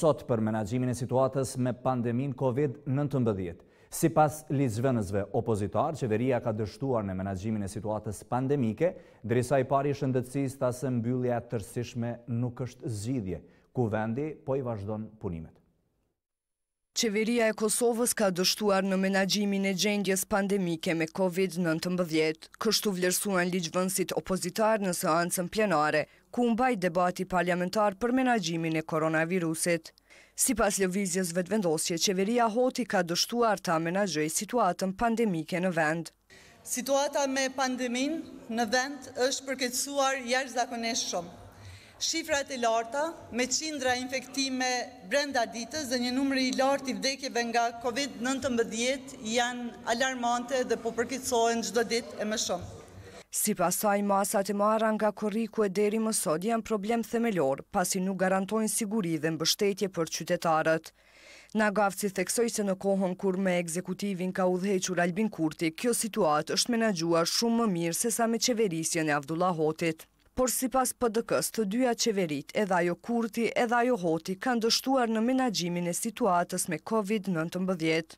sot për menagjimin e situatës me pandemin COVID-19. Si pas lizvënësve opozitar, qeveria ka dështuar në menagjimin e situatës pandemike, drisa i pari shëndëtsis të asë mbyllja tërsishme nuk është zgjidhje, ku vendi po i vazhdon punimet. Qeveria e Kosovës ka dështuar në menagjimin e gjendjes pandemike me COVID-19. Kështu vlerësuan ligjvënsit opozitar në seancën plenare, ku mbaj debati parlamentar për menagjimin e koronavirusit. Si pas lëvizjes vetëvendosje, qeveria hoti ka dështuar ta menagjëj situatën pandemike në vend. Situata me pandemin në vend është përketsuar jashtë zakonesh shumë. Shifrat e larta me qindra infektime brenda ditës dhe një numëri i lartë i vdekjeve nga COVID-19 janë alarmante dhe po përkitsohen gjdo dit e më shumë. Si pasaj, masat e marra nga koriku e deri mësod janë problem themelor, pasi nuk garantojnë siguri dhe mbështetje për qytetarët. Nagavci theksoj se në kohën kur me ekzekutivin ka udhequr Albin Kurti, kjo situat është menagjuar shumë më mirë se sa me qeverisjën e Hotit por si pas pëdëkës të dyja qeverit, edhe ajo kurti, edhe ajo hoti, kanë dështuar në menagjimin e situatës me Covid-19.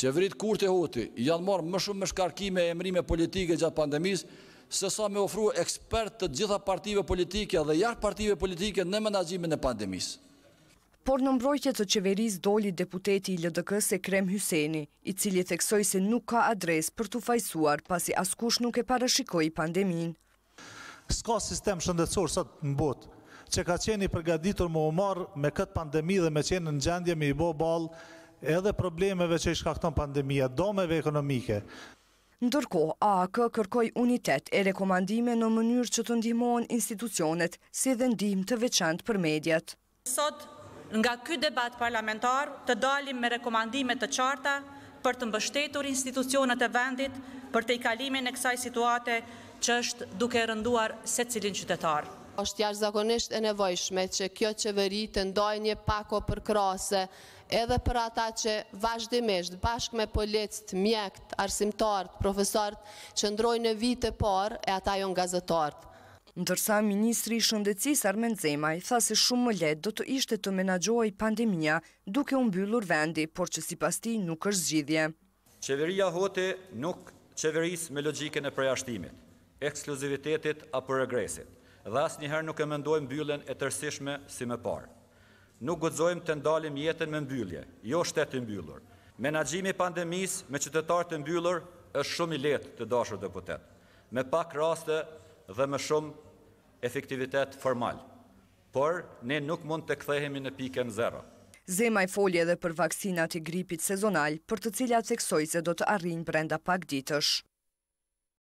Qeverit kurti hoti janë marë më shumë më shkarkime e emrime politike gjatë pandemisë, se sa me ofru ekspert të gjitha partive politike dhe jarë partive politike në menagjimin e pandemisë. Por në mbrojtje të qeveris doli deputeti i LDK-s e Krem Hyseni, i cili theksoj se nuk ka adres për të fajsuar pasi askush nuk e parashikoj pandeminë s'ka sistem shëndetësor sot në botë, që ka qeni përgaditur më omar me këtë pandemi dhe me qeni në gjendje me i bo bal edhe problemeve që i shkakton pandemija, domeve ekonomike. Ndërko, AK kërkoj unitet e rekomandime në mënyrë që të ndihmojnë institucionet, si dhe ndihm të veçant për medjet. Sot, nga ky debat parlamentar, të dalim me rekomandime të qarta për të mbështetur institucionet e vendit për të i kalimin e kësaj situate që është duke rënduar se cilin qytetar. është tja zakonisht e nevojshme që kjo qeveri të ndoj një pako për krasë edhe për ata që vazhdimisht, bashk me policët, mjekët, arsimtartë, profesartë, që ndrojnë në vitë e parë e ata jonë gazetartë. Ndërsa, Ministri i Shëndecis Armen Zemaj tha se shumë më letë do të ishte të menagjoj pandemija duke unë byllur vendi, por që si pas ti nuk është zgjidhje. Qeveria hote nuk qeveris me logjike në prejashtimit ekskluzivitetit apo regresit, dhe asë njëherë nuk e mendojmë byllen e tërsishme si më parë. Nuk gudzojmë të ndalim jetën me mbyllje, jo shtetë mbyllur. Menagjimi pandemis me qytetarë të mbyllur është shumë i letë të dashur deputet, me pak raste dhe me shumë efektivitet formal. Por, ne nuk mund të kthehemi në piken zero. Zema i folje edhe për vaksinat i gripit sezonal, për të cilat theksoj se do të arrinë brenda pak ditësh.